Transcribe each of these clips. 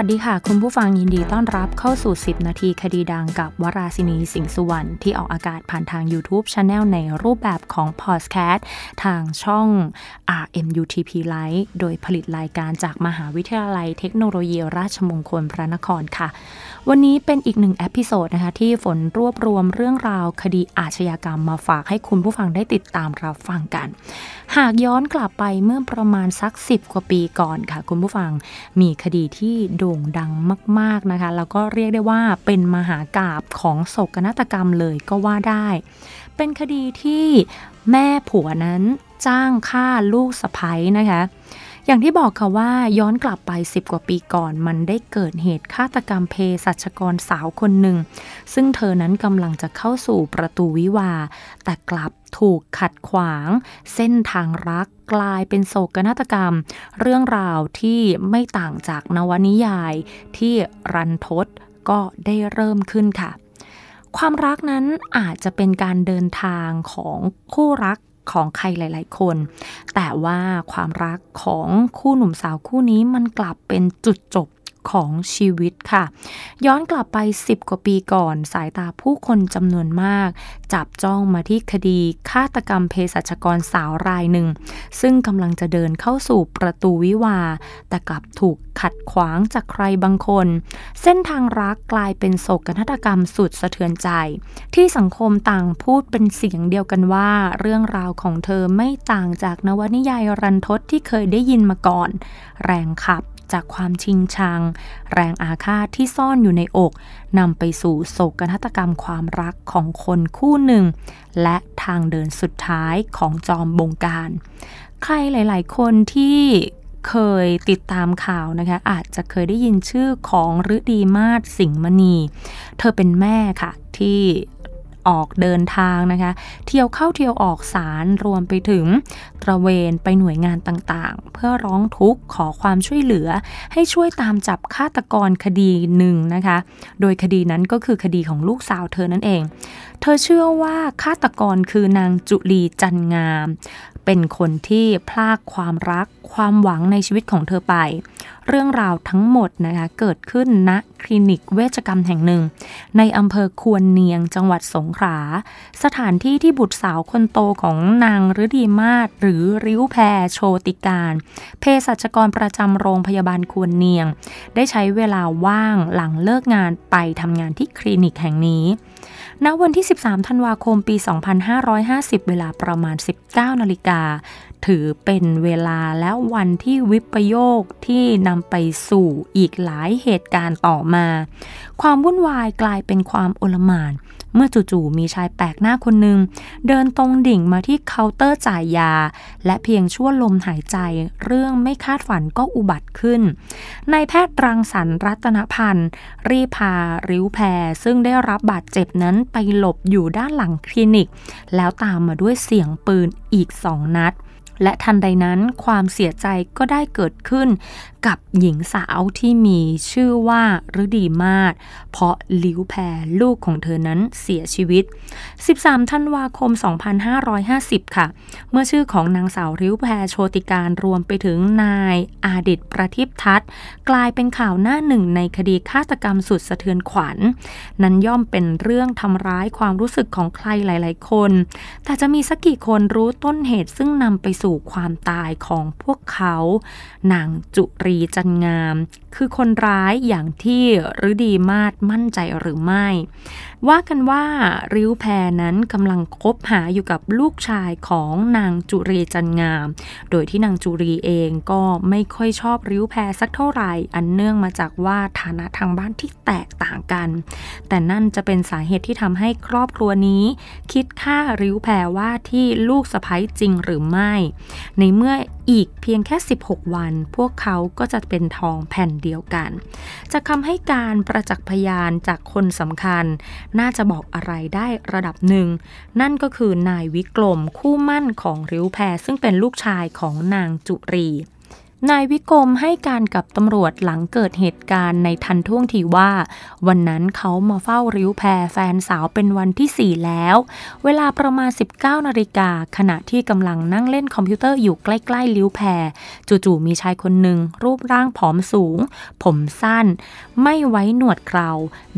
วัสดีค่ะ คุณผู้ฟังยินดีต้อนรับเข้าสู่ 10 นาทีคดีดังกับวราศินีสิงสุวรรณที่ออกอากาศผ่านทาง YouTube c h anel ในรูปแบบของพอดแคสต์ทางช่อง RMUTP Live โดยผลิตรายการจากมหาวิทยาลัยเทคโนโลยีราชมงคลพระนครค่ะ วันนี้เป็นอีกหนึ่งเอพิโซดนะคะ ที่ฝนรวบรวมเรื่องราวคดีอาชญากรรมมาฝากให้คุณผู้ฟังได้ติดตามรับฟังกัน หากย้อนกลับไปเมื่อประมาณสัก 10 กว่าปีก่อนค่ะ คุณผู้ฟังมีคดีที่โดด่งดังมาก ๆ นะคะ แล้วก็เรียกได้ว่าเป็นมหากาบของโศกนาฏกรรมเลยก็ว่าได้ เป็นคดีที่แม่ผัวนั้นจ้างฆ่าลูกสะพ้ยนะคะอย่างที่บอกค่ะว่าย้อนกลับไป 10 กว่าปีก่อนมันได้เกิดเหตุฆาตกรรมเพศสัชกรสาวคนหนึ่งซึ่งเธอนั้นกำลังจะเข้าสู่ประตูวิวาแต่กลับถูกขัดขวาง เส้นทางรักกลายเป็นโศกนาฏกรรม เรื่องราวที่ไม่ต่างจากนวนิยายที่รันทดก็ได้เริ่มขึ้นค่ะ ความรักนั้นอาจจะเป็นการเดินทางของคู่รักของใครหลาย ๆคน แต่ว่าความรักของคู่หนุ่มสาวคู่นี้มันกลับเป็นจุดจบของชีวิตค่ะ ย้อนกลับไป 10กว่าปีก่อน สายตาผู้คนจำนวนมาก จับจ้องมาที่คดี ฆาตกรรมเภสัชกรสาวรายหนึ่ง ซึ่งกำลังจะเดินเข้าสู่ประตูวิวาแต่กลับถูกขัดขวางจากใครบางคน เส้นทางรักกลายเป็นโศกนาฏกรรมสุดสะเทือนใจ ที่สังคมต่างพูดเป็นเสียงเดียวกันว่าเรื่องราวของเธอไม่ต่างจากนวนิยายรันทดที่เคยได้ยินมาก่อน แรงขับจากความชิงชัง แรงอาฆาตที่ซ่อนอยู่ในอกนำไปสู่โศกนาฏกรรมความรักของคนคู่หนึ่ง และทางเดินสุดท้ายของจอมบงการ ใครหลาย ๆ คนที่เคยติดตามข่าวนะคะอาจจะเคยได้ยินชื่อของฤดีมาศสิงห์มณี เธอเป็นแม่ค่ะที่ออกเดินทางนะคะ เที่ยวเข้าเที่ยวออกศาลรวมไปถึงตระเวน ไปหน่วยงานต่างๆ เพื่อร้องทุกข์ขอความช่วยเหลือให้ช่วยตามจับฆาตกรคดีหนึ่งนะคะ โดยคดีนั้นก็คือคดีของลูกสาวเธอนั่นเอง เธอเชื่อว่าฆาตกรคือนางจุลีจันงามเป็นคนที่พลากความรัก ความหวังในชีวิตของเธอไป เรื่องราวทั้งหมดนะคะเกิดขึ้นณนะคลินิกเวชกรรมแห่งหนึ่ง ในอำเภอควรเนียงจังหวัดสงขลา สถานที่ที่บุตรสาวคนโตของนางฤดีมาศหรือริ้วแพรโชติการเภสัชกรประจำโรงพยาบาลควรเนียง ได้ใช้เวลาว่างหลังเลิกงานไปทำงานที่คลินิกแห่งนี้ณวันที่ 13 ธันวาคมปี 2550 เวลาประมาณ 19นาฬิกาถือเป็นเวลาและวันที่วิปโยคที่นำไปสู่อีกหลายเหตุการณ์ต่อมา ความวุ่นวายกลายเป็นความโอลมานเมื่อจู่ๆมีชายแปลกหน้าคนหนึ่งเดินตรงดิ่งมาที่เคาน์เตอร์จ่ายยา และเพียงชั่วลมหายใจ เรื่องไม่คาดฝันก็อุบัติขึ้นนายแพทย์รังสรรรัตนพันธ์รีพาริ้วแพร ซึ่งได้รับบาดเจ็บนั้นไปหลบอยู่ด้านหลังคลินิก แล้วตามมาด้วยเสียงปืนอีกสองนัดและทันใดนั้นความเสียใจก็ได้เกิดขึ้นกับหญิงสาวที่มีชื่อว่าฤดีมาศเพราะลิวแพรลูกของเธอนั้นเสียชีวิต 13 ธันวาคม 2550 ค่ะ เมื่อชื่อของนางสาว ริวแพรโชติการรวมไปถึงนาย อาดิตประทิพทัศน์ กลายเป็นข่าวหน้าหนึ่งในคดีฆาตกรรมสุดสะเทือนขวัญนั้นย่อมเป็นเรื่องทำร้ายความรู้สึกของใครหลาย ๆ คน แต่จะมีสักกี่คนรู้ต้นเหตุซึ่งนำไปสูู่่ความตายของพวกเขา นางจุรีจันงาม คือคนร้ายอย่างที่ฤดีมาศมั่นใจหรือไม่ ว่ากันว่า ริ้วแพรนั้นกำลังคบหาอยู่กับลูกชายของ นางจุรีจันงาม โดยที่ นางจุรีเองก็ไม่ค่อยชอบริ้วแพรสักเท่าไหร่ อันเนื่องมาจากว่าฐานะทางบ้านที่แตกต่างกัน แต่นั่นจะเป็นสาเหตุที่ทำให้ครอบครัวนี้ คิดค่าริ้วแพรว่าที่ลูกสะพ้ยจริงหรือไม่ในเมื่ออีกเพียงแค่ 16 วัน พวกเขาก็จะเป็นทองแผ่นเดียวกัน จะทคำให้การประจักษ์พยานจากคนสำคัญน่าจะบอกอะไรได้ระดับหนึ่ง นั่นก็คือนายวิกรมคู่มั่นของริ้วแพรซึ่งเป็นลูกชายของนางจุรีนายวิกรมให้การกับตำรวจหลังเกิดเหตุการณ์ในทันท่วงทีว่า วันนั้นเขามาเฝ้าริ้วแพรแฟนสาวเป็นวันที่ 4 แล้ว เวลาประมาณ 19นาฬิกาขณะที่กำลังนั่งเล่นคอมพิวเตอร์อยู่ใกล้ๆ ริ้วแพรจู่ๆมีชายคนหนึ่งรูปร่างผอมสูง ผมสั้น ไม่ไว้หนวดเครา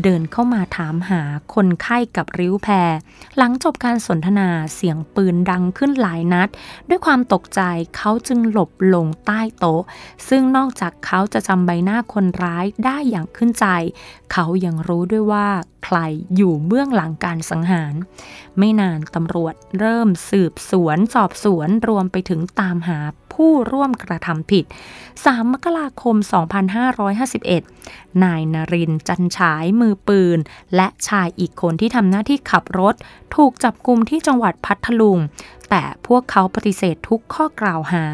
เดินเข้ามาถามหาคนไข้กับริ้วแพรหลังจบการสนทนาเสียงปืนดังขึ้นหลายนัด ด้วยความตกใจเขาจึงหลบลงใต้โต๊ะตซึ่งนอกจากเขาจะจำใบหน้าคนร้ายได้อย่างขึ้นใจ เขายังรู้ด้วยว่าใครอยู่เบื้องหลังการสังหาร ไม่นานตำรวจเริ่มสืบสวน สอบสวนรวมไปถึงตามหาผู้ร่วมกระทำผิด 3 มกราคม 2551 นายนรินจันฉายมือปืน และชายอีกคนที่ทำหน้าที่ขับรถถูกจับกลุมที่จังหวัดพัทลุงแต่พวกเขาปฏิเสธทุกข้อกล่าวหา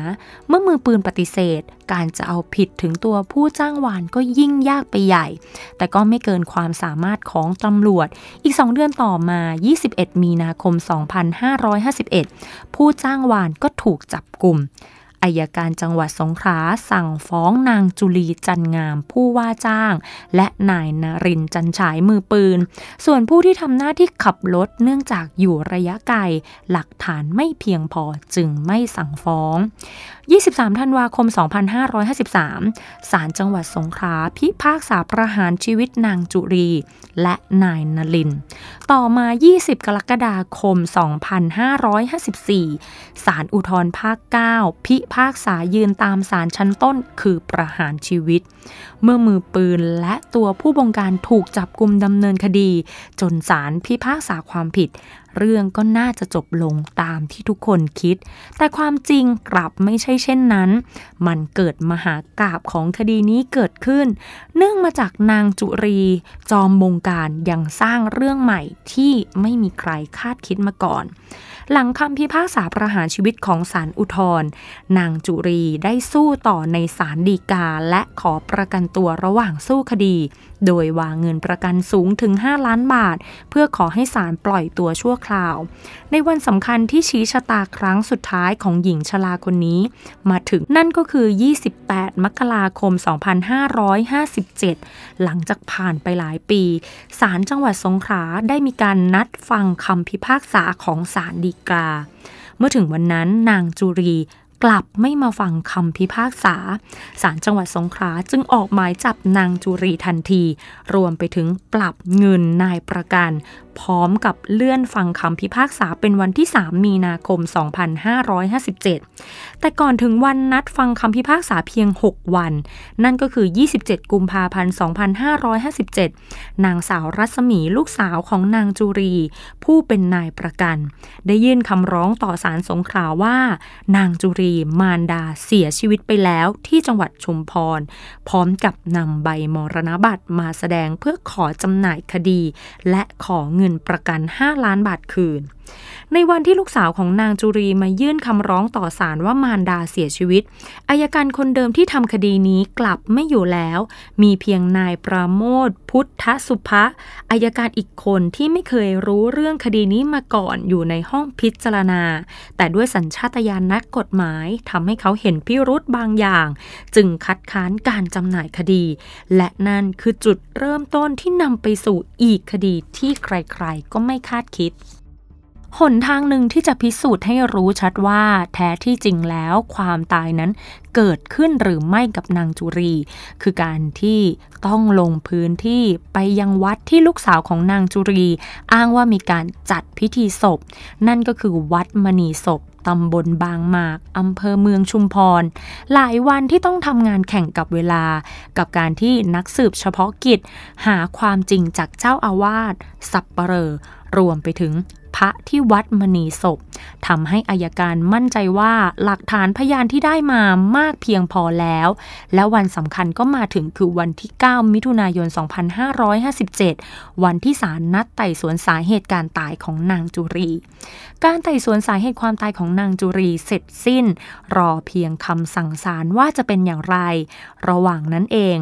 เมื่อมือปืนปฏิเสธ การจะเอาผิดถึงตัวผู้จ้างวานก็ยิ่งยากไปใหญ่ แต่ก็ไม่เกินความสามารถของตำรวจ อีก2เดือนต่อมา 21 มีนาคม 2551 ผู้จ้างวานก็ถูกจับกลุ่มอายการจังหวัดสงขลาสั่งฟ้องนางจุลีจันงามผู้ว่าจ้าง และนายนรินจันฉายมือปืน ส่วนผู้ที่ทำหน้าที่ขับรถเนื่องจากอยู่ระยะไกลหลักฐานไม่เพียงพอจึงไม่สั่งฟ้อง23ธันวาคม2553ศาลจังหวัดสงขลาพิพากษาประหารชีวิตนางจุรีและนายนรินต่อมา 20กรกฎาคม 2554ศาลอุทธรภาค 9 พิพากษายืนตามศาลชั้นต้นคือประหารชีวิต เมื่อมือปืนและตัวผู้บงการถูกจับกลุมดำเนินคดีจนศาลพิพากษาความผิดเรื่องก็น่าจะจบลงตามที่ทุกคนคิด แต่ความจริงกลับไม่ใช่เช่นนั้น มันเกิดมหากราบของคดีนี้เกิดขึ้น เนื่องมาจากนางจุรีจอมบงการยังสร้างเรื่องใหม่ที่ไม่มีใครคาดคิดมาก่อน หลังคำพิพากษาประหารชีวิตของศาลอุทธรนางจุรีได้สู้ต่อในศาลฎีกาและขอประกันตัวระหว่างสู้คดีโดยวางเงินประกันสูงถึง 5 ล้านบาท เพื่อขอให้ศาลปล่อยตัวชั่วคราว ในวันสำคัญที่ชี้ชะตาครั้งสุดท้ายของหญิงชลาคนนี้ มาถึงนั่นก็คือ 28มกราคม 2557 หลังจากผ่านไปหลายปีศาลจังหวัดสงขลาได้มีการนัดฟังคำพิพากษาของศาลฎีกา เมื่อถึงวันนั้นนางจุรีกลับไม่มาฟังคำพิพากษาศาลจังหวัดสงขลาจึงออกหมายจับนางจุรีทันที รวมไปถึงปรับเงินนายประกัน พร้อมกับเลื่อนฟังคำพิพากษาเป็นวันที่ 3 มีนาคม 2557 แต่ก่อนถึงวันนัดฟังคำพิพากษาเพียง 6 วัน นั่นก็คือ 27 กุมภาพันธ์ 2557 นางสาวรัศมีลูกสาวของนางจุรี ผู้เป็นนายประกัน ได้ยื่นคำร้องต่อศาลสงขลาว่านางจุรีีมารดาเสียชีวิตไปแล้วที่จังหวัดชุมพร พร้อมกับนำใบมรณบัตรมาแสดงเพื่อขอจำหน่ายคดี และขอเงินประกัน 5 ล้านบาทคืนในวันที่ลูกสาวของนางจุรีมายื่นคำร้องต่อศาลว่ามารดาเสียชีวิตอายการคนเดิมที่ทำคดีนี้กลับไม่อยู่แล้ว มีเพียงนายประโมทพุทธสุภะอายการอีกคนที่ไม่เคยรู้เรื่องคดีนี้มาก่อนอยู่ในห้องพิจารณา แต่ด้วยสัญชาตญาณนักกฎหมายทำให้เขาเห็นพิรุธบางอย่าง จึงคัดค้านการจำหน่ายคดี และนั่นคือจุดเริ่มต้นที่นำไปสู่อีกคดีที่ใครๆ ก็ไม่คาดคิดหนทางหนึ่งที่จะพิสูจน์ให้รู้ชัดว่าแท้ที่จริงแล้วความตายนั้นเกิดขึ้นหรือไม่กับนางจุรี คือการที่ต้องลงพื้นที่ไปยังวัดที่ลูกสาวของนางจุรี อ้างว่ามีการจัดพิธีศพ นั่นก็คือวัดมณีศพตำบลบางหมาก อำเภอเมืองชุมพร หลายวันที่ต้องทำงานแข่งกับเวลากับการที่นักสืบเฉพาะกิจ หาความจริงจากเจ้าอาวาสสับปเปลอรวมไปถึง พระที่วัดมณีศพทำให้อายการมั่นใจว่าหลักฐานพยานที่ได้มามากเพียงพอแล้ว และวันสำคัญก็มาถึงคือวันที่9มิถุนายน 2557 วันที่ศาลนัดไต่สวนสาเหตุการตายของนางจุรี การไต่สวนสาเหตุความตายของนางจุรีเสร็จสิ้น รอเพียงคำสั่งศาลว่าจะเป็นอย่างไร ระหว่างนั้นเอง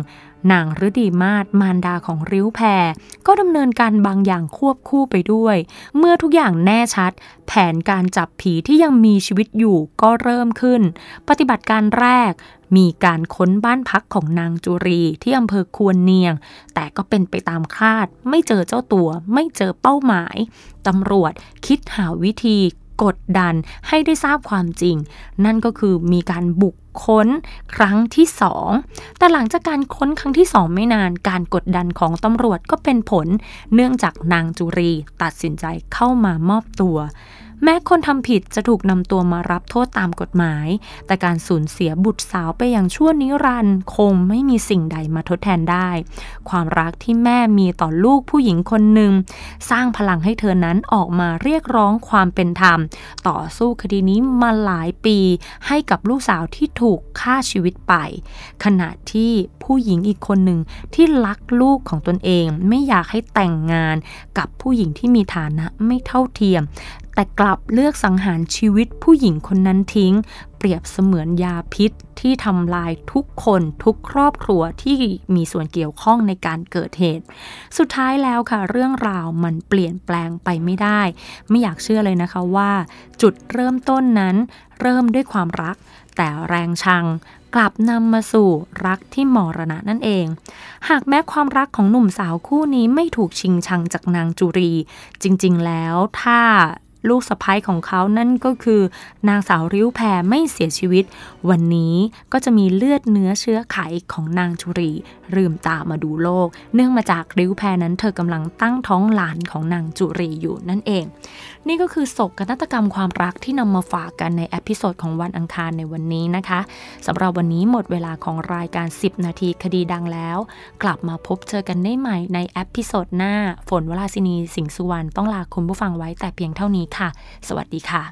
นางฤดีมาศมารดาของริ้วแพร ก็ดำเนินการบางอย่างควบคู่ไปด้วย เมื่อทุกอย่างแน่ชัด แผนการจับผีที่ยังมีชีวิตอยู่ก็เริ่มขึ้น ปฏิบัติการแรก มีการค้นบ้านพักของนางจุรีที่อำเภอควรเนียง แต่ก็เป็นไปตามคาดไม่เจอเจ้าตัวไม่เจอเป้าหมายตำรวจคิดหาวิธีกดดันให้ได้ทราบความจริง นั่นก็คือมีการบุกค้นครั้งที่2แต่หลังจากการค้นครั้งที่2ไม่นาน การกดดันของตำรวจก็เป็นผลเนื่องจากนางจุรี ตัดสินใจเข้ามามอบตัวแม้คนทำผิดจะถูกนำตัวมารับโทษตามกฎหมาย แต่การสูญเสียบุตรสาวไปอย่างชั่วนิรันดร์คงไม่มีสิ่งใดมาทดแทนได้ ความรักที่แม่มีต่อลูกผู้หญิงคนหนึ่ง สร้างพลังให้เธอนั้นออกมาเรียกร้องความเป็นธรรม ต่อสู้คดีนี้มาหลายปี ให้กับลูกสาวที่ถูกฆ่าชีวิตไป ขณะที่ผู้หญิงอีกคนหนึ่งที่รักลูกของตนเองไม่อยากให้แต่งงานกับผู้หญิงที่มีฐานะไม่เท่าเทียมแต่กลับเลือกสังหารชีวิตผู้หญิงคนนั้นทิ้ง เปรียบเสมือนยาพิษที่ทำลายทุกคนทุกครอบครัวที่มีส่วนเกี่ยวข้องในการเกิดเหตุ สุดท้ายแล้วค่ะ เรื่องราวมันเปลี่ยนแปลงไปไม่ได้ ไม่อยากเชื่อเลยนะคะว่า จุดเริ่มต้นนั้น เริ่มด้วยความรัก แต่แรงชัง กลับนำมาสู่รักที่มรณะนั่นเอง หากแม้ความรักของหนุ่มสาวคู่นี้ไม่ถูกชิงชังจากนางจุรี จริงๆแล้วถ้าลูกสะพ้ายของเขานั่นก็คือ นางสาวริ้วแพรไม่เสียชีวิต วันนี้ก็จะมีเลือดเนื้อเชื้อไขของนางจุรีลืมตามาดูโลก เนื่องมาจากริ้วแพรนั้นเธอกำลังตั้งท้องหลานของนางจุรีอยู่นั่นเอง นี่ก็คือศกนักกรรมความรักที่นำมาฝากกันในเอพิโซดของวันอังคารในวันนี้นะคะสำหรับวันนี้หมดเวลาของรายการ 10 นาทีคดีดังแล้ว กลับมาพบเจอกันได้ใหม่ ในเอพิโซดหน้าฝนวราศินี สิงสุวรรณต้องลาคุณผู้ฟังไว้แต่เพียงเท่านี้ค่ะสวัสดีค่ะ